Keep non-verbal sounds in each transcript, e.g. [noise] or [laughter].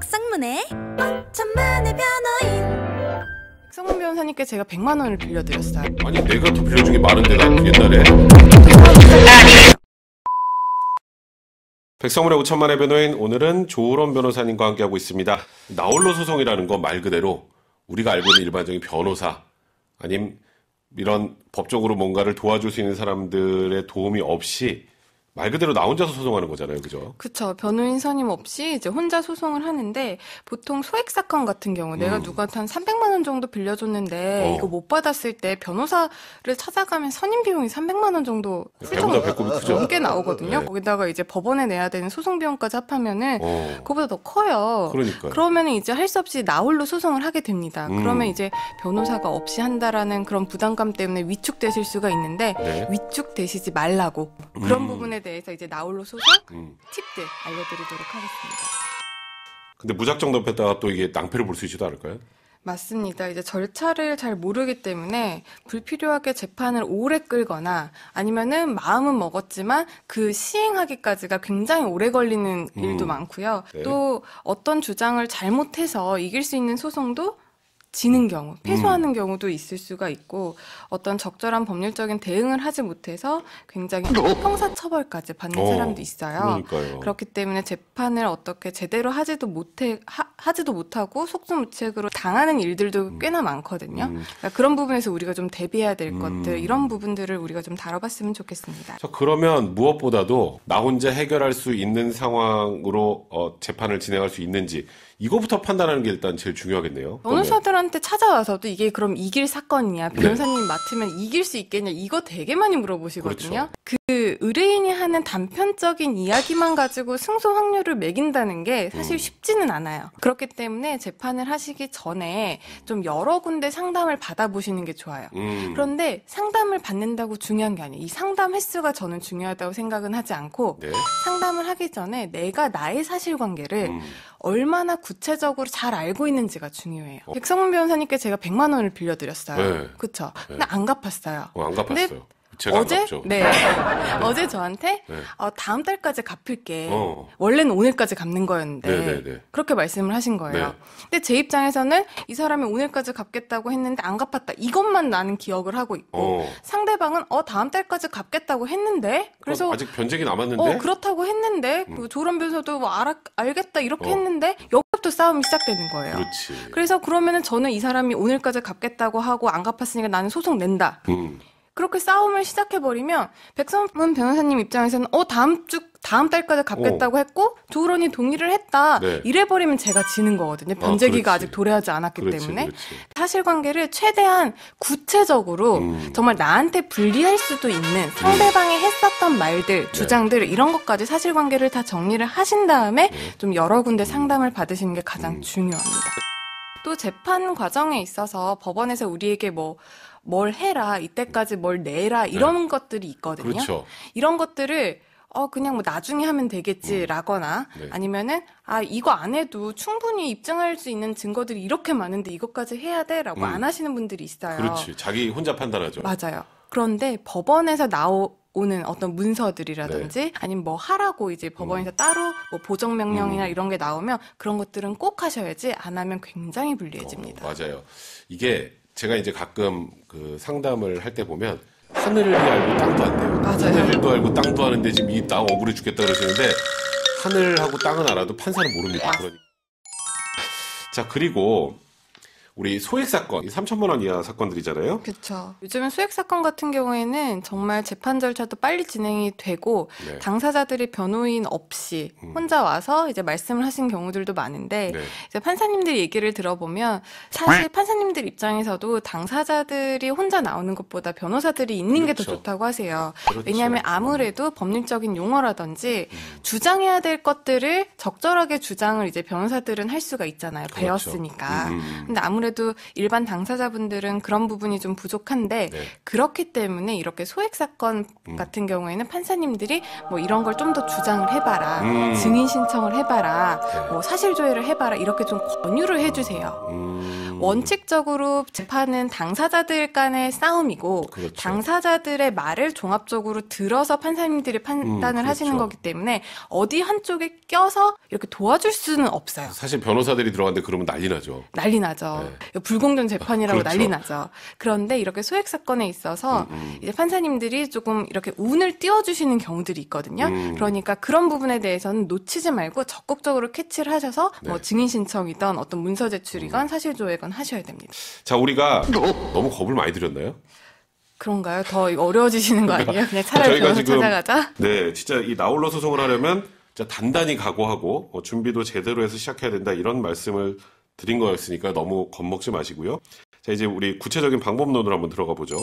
백상문의 5천만의 변호인 백상문 변호사님께 제가 100만 원을 빌려드렸어요 아니 내가 더 빌려준 게 많은데 난 옛날에 백성문의 5천만의 변호인 오늘은 조으론 변호사님과 함께하고 있습니다 나홀로 소송이라는 건 말 그대로 우리가 알고 있는 일반적인 변호사 아님 이런 법적으로 뭔가를 도와줄 수 있는 사람들의 도움이 없이 말 그대로 나 혼자서 소송하는 거잖아요, 그죠? 그렇죠. 변호인 선임 없이 이제 혼자 소송을 하는데 보통 소액 사건 같은 경우 내가 음. 누구한테 한 300만 원 정도 빌려줬는데 어. 이거 못 받았을 때 변호사를 찾아가면 선임 비용이 300만 원 정도 훌쩍 넘게 나오거든요. 네. 거기다가 이제 법원에 내야 되는 소송 비용까지 합하면은 어. 그거보다 더 커요. 그러면 이제 할 수 없이 나 홀로 소송을 하게 됩니다. 음. 그러면 이제 변호사가 없이 한다라는 그런 부담감 때문에 위축되실 수가 있는데 네. 위축되시지 말라고 그런 음. 부분에 대해서 이제 나홀로 소송 음. 팁들 알려드리도록 하겠습니다. 근데 무작정 덮폈다가또 이게 낭패를 볼 수 있지도 않을까요? 맞습니다. 이제 절차를 잘 모르기 때문에 불필요하게 재판을 오래 끌거나 아니면은 마음은 먹었지만 그 시행하기까지가 굉장히 오래 걸리는 일도 음. 많고요. 네. 또 어떤 주장을 잘못해서 이길 수 있는 소송도 지는 경우, 패소하는 음. 경우도 있을 수가 있고 어떤 적절한 법률적인 대응을 하지 못해서 굉장히 어. 형사 처벌까지 받는 어, 사람도 있어요. 그러니까요. 그렇기 때문에 재판을 어떻게 제대로 하지도 못해 하, 하지도 못하고 속수무책으로 당하는 일들도 음. 꽤나 많거든요. 음. 그러니까 그런 부분에서 우리가 좀 대비해야 될 음. 것들 이런 부분들을 우리가 좀 다뤄봤으면 좋겠습니다. 저 그러면 무엇보다도 나 혼자 해결할 수 있는 상황으로 어, 재판을 진행할 수 있는지 이거부터 판단하는 게 일단 제일 중요하겠네요. 변호사들한테 찾아와서도 이게 그럼 이길 사건이냐, 네. 변호사님 네. 맡으면 이길 수 있겠냐, 이거 되게 많이 물어보시거든요. 그렇죠. 그 의뢰인이 하는 단편적인 이야기만 가지고 승소 확률을 매긴다는 게 사실 음. 쉽지는 않아요. 그렇기 때문에 재판을 하시기 전에 좀 여러 군데 상담을 받아보시는 게 좋아요. 음. 그런데 상담을 받는다고 중요한 게 아니에요. 이 상담 횟수가 저는 중요하다고 생각은 하지 않고 네. 상담을 하기 전에 내가 나의 사실관계를 음. 얼마나 구체적으로 잘 알고 있는지가 중요해요. 어. 백성문 변호사님께 제가 100만 원을 빌려드렸어요. 네. 그렇죠? 네. 근데 안 갚았어요. 어, 안 갚았어요. 어제? 네. 네. 어제 저한테 네. 어, 다음 달까지 갚을게. 어. 원래는 오늘까지 갚는 거였는데 네네네. 네, 그렇게 말씀을 하신 거예요. 네. 근데 제 입장에서는 이 사람이 오늘까지 갚겠다고 했는데 안 갚았다. 이것만 나는 기억을 하고 있고 어. 상대방은 어 다음 달까지 갚겠다고 했는데 그래서 아직 변제기 남았는데 어 그렇다고 했는데 음. 그 졸음 변사도뭐 알아, 알겠다 이렇게 어. 했는데 여기부터 싸움이 시작되는 거예요. 그렇지. 그래서 그러면은 저는 이 사람이 오늘까지 갚겠다고 하고 안 갚았으니까 나는 소송 낸다. 음. 그렇게 싸움을 시작해버리면 백선문 변호사님 입장에서는 어 다음 주 다음 달까지 갚겠다고 오. 했고 조론이 동의를 했다 네. 이래버리면 제가 지는 거거든요 아, 변제기가 아, 직 도래하지 않았기 그렇지, 때문에 그렇지. 사실관계를 최대한 구체적으로 음. 정말 나한테 불리할 수도 있는 음. 상대방이 음. 했었던 말들 네. 주장들 이런 것까지 사실관계를 다 정리를 하신 다음에 네. 좀 여러 군데 상담을 받으시는 게 가장 음. 중요합니다. 또 재판 과정에 있어서 법원에서 우리에게 뭐, 뭘 해라, 이때까지 뭘 내라, 네. 이런 네. 것들이 있거든요. 그렇죠. 이런 것들을 어, 그냥 뭐 나중에 하면 되겠지라거나 음. 네. 아니면은 아, 이거 안 해도 충분히 입증할 수 있는 증거들이 이렇게 많은데 이것까지 해야 돼라고 음. 안 하시는 분들이 있어요. 그렇지. 자기 혼자 판단하죠. 맞아요. 그런데 법원에서 나오, 오는 어떤 문서들이라든지 네. 아니면 뭐 하라고 이제 법원에서 음. 따로 뭐 보정 명령이나 음. 이런 게 나오면 그런 것들은 꼭 하셔야지 안 하면 굉장히 불리해집니다. 어, 맞아요. 이게 제가 이제 가끔 그 상담을 할 때 보면 하늘을 알고 땅도 안 돼요. 맞아요. 하늘도 알고 땅도 아는데 지금 이 땅 억울해 죽겠다 그러시는데 하늘하고 땅은 알아도 판사는 모릅니다. 아. 그러니까. 자 그리고 우리 소액 사건, 3천만 원 이하 사건들이잖아요. 그렇죠. 요즘은 소액 사건 같은 경우에는 정말 재판 절차도 빨리 진행이 되고 네. 당사자들이 변호인 없이 음. 혼자 와서 이제 말씀을 하신 경우들도 많은데 네. 이제 판사님들 얘기를 들어보면 사실 판사님들 입장에서도 당사자들이 혼자 나오는 것보다 변호사들이 있는 그렇죠. 게더 좋다고 하세요. 그렇죠. 왜냐하면 음. 아무래도 법률적인 용어라든지 음. 주장해야 될 것들을 적절하게 주장을 이제 변호사들은 할 수가 있잖아요. 그렇죠. 배웠으니까. 음. 음 근데 아무 아무래도 일반 당사자분들은 그런 부분이 좀 부족한데 네. 그렇기 때문에 이렇게 소액 사건 음. 같은 경우에는 판사님들이 뭐 이런 걸 좀 더 주장을 해봐라, 음. 증인 신청을 해봐라, 네. 뭐 사실 조회를 해봐라 이렇게 좀 권유를 해주세요. 음. 원칙적으로 재판은 당사자들 간의 싸움이고 그렇죠. 당사자들의 말을 종합적으로 들어서 판사님들이 음, 판단을 그렇죠. 하시는 거기 때문에 어디 한쪽에 껴서 이렇게 도와줄 수는 없어요. 사실 변호사들이 들어갔는데 그러면 난리 나죠. 난리 나죠. 네. 네. 불공정 재판이라고 그렇죠. 난리 나죠. 그런데 이렇게 소액 사건에 있어서 음, 음. 이제 판사님들이 조금 이렇게 운을 띄워주시는 경우들이 있거든요. 음. 그러니까 그런 부분에 대해서는 놓치지 말고 적극적으로 캐치를 하셔서 뭐 네. 뭐 증인 신청이던 어떤 문서 제출이건 음. 사실 조회건 하셔야 됩니다. 자, 우리가 어? 너무 겁을 많이 드렸나요 그런가요? 더 어려워지시는 거 아니에요? 그냥 차라리 저희가 지금 찾아가자. 네, 진짜 이 나홀로 소송을 하려면 단단히 각오하고 뭐 준비도 제대로 해서 시작해야 된다 이런 말씀을 드린 거였으니까 너무 겁먹지 마시고요. 자, 이제 우리 구체적인 방법론으로 한번 들어가 보죠.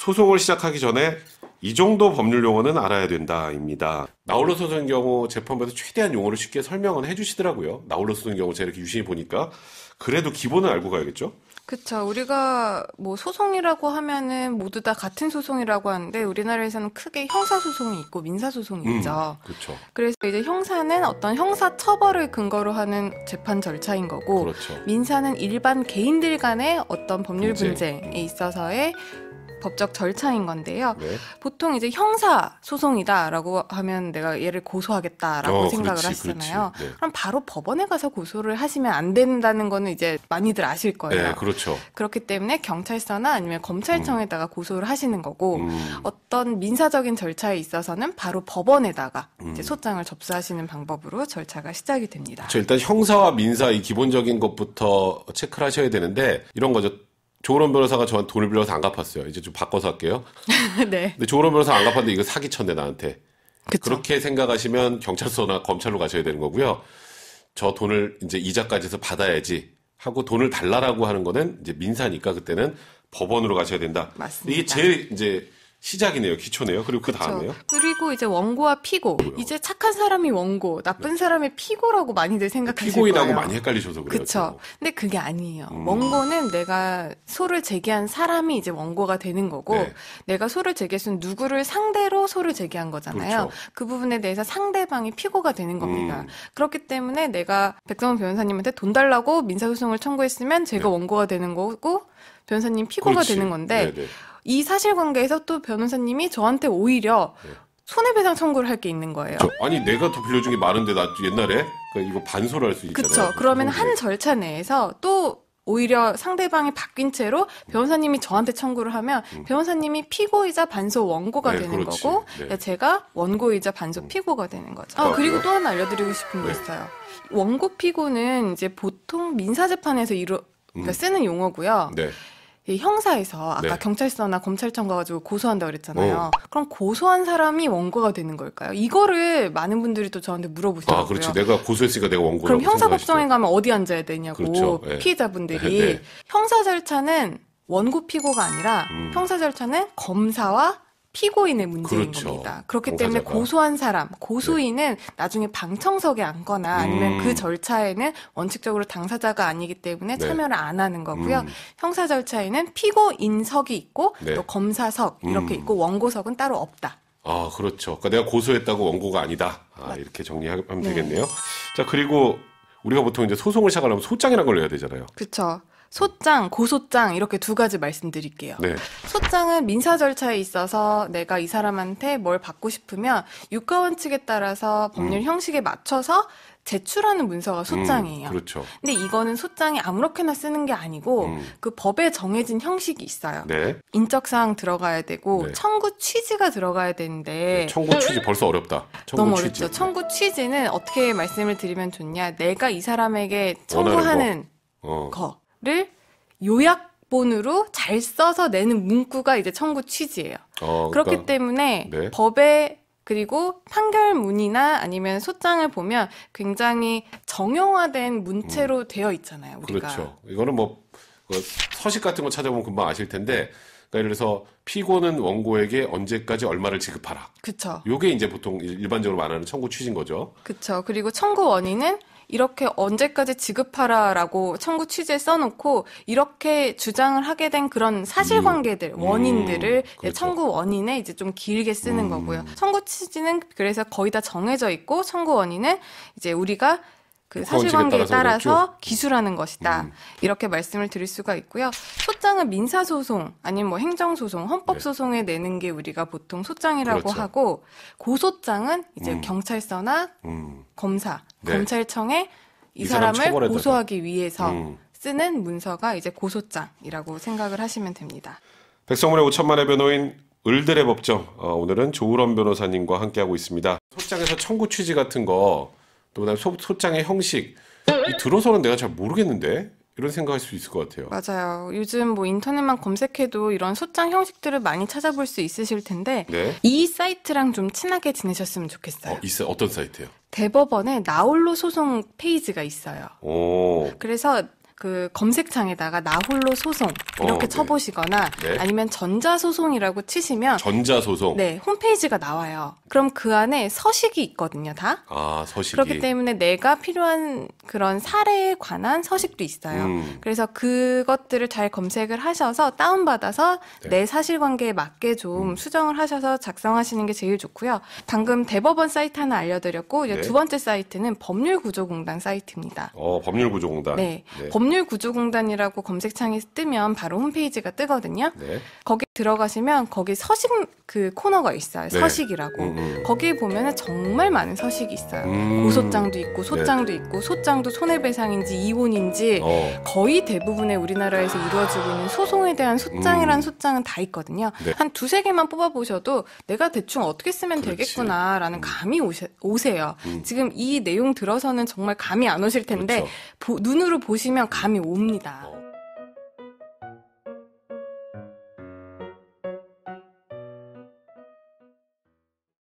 소송을 시작하기 전에 이 정도 법률 용어는 알아야 된다입니다. 나홀로 소송인 경우 재판부에서 최대한 용어를 쉽게 설명은 해주시더라고요. 나홀로 소송인 경우 제가 이렇게 유심히 보니까 그래도 기본은 알고 가야겠죠. 그쵸. 우리가 뭐 소송이라고 하면은 모두 다 같은 소송이라고 하는데 우리나라에서는 크게 형사 소송이 있고 민사 소송이 있죠. 음, 그죠 그래서 이제 형사는 어떤 형사 처벌을 근거로 하는 재판 절차인 거고 그렇죠. 민사는 일반 개인들 간의 어떤 법률 분쟁에 있어서의 법적 절차인 건데요. 네. 보통 이제 형사 소송이다라고 하면 내가 얘를 고소하겠다라고 어, 생각을 그렇지, 하시잖아요. 그렇지. 네. 그럼 바로 법원에 가서 고소를 하시면 안 된다는 거는 이제 많이들 아실 거예요. 네, 그렇죠. 그렇기 때문에 경찰서나 아니면 검찰청에다가 음. 고소를 하시는 거고 음. 어떤 민사적인 절차에 있어서는 바로 법원에다가 음. 이제 소장을 접수하시는 방법으로 절차가 시작이 됩니다. 그렇죠. 일단 형사와 민사 이 기본적인 것부터 체크를 하셔야 되는데 이런 거죠. 조론 변호사가 저한테 돈을 빌려서 안 갚았어요. 이제 좀 바꿔서 할게요. [laughs] 네. 근데 조론 변호사 안 갚았는데 이거 사기쳤네 나한테. 그쵸. 그렇게 생각하시면 경찰서나 검찰로 가셔야 되는 거고요. 저 돈을 이제 이자까지 해서 받아야지 하고 돈을 달라라고 하는 거는 이제 민사니까 그때는 법원으로 가셔야 된다. 맞습니다. 이게 제일 이제 시작이네요. 기초네요. 그리고 그 다음에요. 그리고 이제 원고와 피고. 뭐요? 이제 착한 사람이 원고, 나쁜 네. 사람이 피고라고 많이들 생각하실 피고인하고 거예요. 많이 헷갈리셔서 그래요. 그쵸. 저 근데 그게 아니에요. 음. 원고는 내가 소를 제기한 사람이 이제 원고가 되는 거고, 네. 내가 소를 제기했으면 누구를 상대로 소를 제기한 거잖아요. 그렇죠. 그 부분에 대해서 상대방이 피고가 되는 겁니다. 음. 그렇기 때문에 내가 백성원 변호사님한테 돈 달라고 민사소송을 청구했으면 제가 네. 원고가 되는 거고, 변호사님 피고가 그렇지. 되는 건데, 네네. 이 사실관계에서 또 변호사님이 저한테 오히려 네. 손해배상 청구를 할 게 있는 거예요. 저, 아니 내가 더 빌려준 게 많은데 나 옛날에 그러니까 이거 반소를 할 수 있잖아요. 그렇죠. 그러면 한 절차 내에서 또 오히려 상대방이 바뀐 채로 음. 변호사님이 저한테 청구를 하면 음. 변호사님이 피고이자 반소 원고가 네, 되는 그렇지. 거고 네. 네 제가 원고이자 반소 음. 피고가 되는 거죠. 아, 아 그리고 또 하나 알려드리고 싶은 네. 게 있어요. 원고 피고는 이제 보통 민사재판에서 이루 그러니까 음. 쓰는 용어고요. 네. 형사에서 아까 네. 경찰서나 검찰청 가가지고 고소한다 그랬잖아요. 어. 그럼 고소한 사람이 원고가 되는 걸까요? 이거를 많은 분들이 또 저한테 물어보시더라고요. 아, 그렇지. 내가 고소했으니까 내가 원고라고 그럼 형사법정에 가면 어디 앉아야 되냐고 그렇죠. 네. 예. 피해자분들이 [laughs] 네. 형사 절차는 원고 피고가 아니라 음. 형사 절차는 검사와 피고인의 문제인 그렇죠. 겁니다. 그렇기 공사자가. 때문에 고소한 사람, 고소인은 네. 나중에 방청석에 앉거나 아니면 음. 그 절차에는 원칙적으로 당사자가 아니기 때문에 네. 참여를 안 하는 거고요. 음. 형사 절차에는 피고인석이 있고 네. 또 검사석 이렇게 음. 있고 원고석은 따로 없다. 아, 그렇죠. 그러니까 내가 고소했다고 원고가 아니다. 아, 네. 이렇게 정리하면 네. 되겠네요. 자, 그리고 우리가 보통 이제 소송을 시작하려면 소장이라는 걸 내야 되잖아요. 그렇죠. 소장, 고소장 이렇게 두 가지 말씀드릴게요. 네. 소장은 민사 절차에 있어서 내가 이 사람한테 뭘 받고 싶으면 유가 원측에 따라서 법률 음. 형식에 맞춰서 제출하는 문서가 음, 소장이에요. 음, 그렇죠. 근데 이거는 소장이 아무렇게나 쓰는 게 아니고 음. 그 법에 정해진 형식이 있어요. 네. 인적 사항 들어가야 되고 네. 청구 취지가 들어가야 되는데 네, 청구 취지 벌써 어렵다. 청구 너무 어렵죠. 청구 취지는 어떻게 말씀을 드리면 좋냐? 내가 이 사람에게 청구하는 거. 어. 거. 를 요약본으로 잘 써서 내는 문구가 이제 청구 취지예요. 어, 그러니까, 그렇기 때문에 네. 법에 그리고 판결문이나 아니면 소장을 보면 굉장히 정형화된 문체로 음. 되어 있잖아요. 우리가. 그렇죠. 이거는 뭐 그 서식 같은 거 찾아보면 금방 아실 텐데 네. 그러니까 예를 들어서 피고는 원고에게 언제까지 얼마를 지급하라. 그렇죠. 요게 이제 보통 일반적으로 말하는 청구 취지인 거죠. 그렇죠. 그리고 청구 원인은 이렇게 언제까지 지급하라라고 청구 취지에 써놓고 이렇게 주장을 하게 된 그런 사실관계들 음. 원인들을 음. 그렇죠. 청구 원인에 이제 좀 길게 쓰는 음. 거고요. 청구 취지는 그래서 거의 다 정해져 있고 청구 원인은 이제 우리가 그 사실관계에 따라서, 그렇죠. 따라서 기술하는 것이다. 음. 이렇게 말씀을 드릴 수가 있고요. 소장은 민사소송 아니면 뭐 행정소송, 헌법소송에 네. 내는 게 우리가 보통 소장이라고 그렇죠. 하고 고소장은 이제 음. 경찰서나 음. 검사, 네. 검찰청에 이, 사람을 사람 고소하기 위해서 음. 쓰는 문서가 이제 고소장이라고 생각을 하시면 됩니다. 백성문의 5천만의 변호인 을들의 법정 어, 오늘은 조우런 변호사님과 함께하고 있습니다. 소장에서 청구 취지 같은 거또 그다음 소, 소장의 형식 이 들어서는 내가 잘 모르겠는데 이런 생각할 수 있을 것 같아요. 맞아요. 요즘 뭐 인터넷만 검색해도 이런 소장 형식들을 많이 찾아볼 수 있으실 텐데 네. 이 사이트랑 좀 친하게 지내셨으면 좋겠어요. 어, 있어 어떤 사이트요? 대법원에 나홀로 소송 페이지가 있어요. 오. 그래서 그 검색창에다가 나홀로 소송 이렇게 어, 네. 쳐보시거나 네. 아니면 전자소송이라고 치시면 전자소송 네 홈페이지가 나와요. 그럼 그 안에 서식이 있거든요, 다. 아 서식이 그렇기 때문에 내가 필요한 그런 사례에 관한 서식도 있어요. 음. 그래서 그것들을 잘 검색을 하셔서 다운받아서 네. 내 사실관계에 맞게 좀 음. 수정을 하셔서 작성하시는 게 제일 좋고요. 방금 대법원 사이트 하나 알려드렸고 이제 네. 두 번째 사이트는 법률구조공단 사이트입니다. 어 법률구조공단. 네. 네. 법률 법률구조공단이라고 검색창에 뜨면 바로 홈페이지가 뜨거든요. 네. 거기 들어가시면 거기 서식 그 코너가 있어요. 네. 서식이라고. 음, 음. 거기에 보면 정말 많은 서식이 있어요. 음. 고소장도 있고 네. 소장도 네. 있고 소장도 손해배상인지 이혼인지 어. 거의 대부분의 우리나라에서 이루어지고 있는 소송에 대한 소장이란 음. 소장은 다 있거든요. 네. 한 두세 개만 뽑아보셔도 내가 대충 어떻게 쓰면 그렇지. 되겠구나라는 음. 감이 오세, 요 음. 지금 이 내용 들어서는 정말 감이 안 오실 텐데 그렇죠. 보, 눈으로 보시면 감이 옵니다. 어.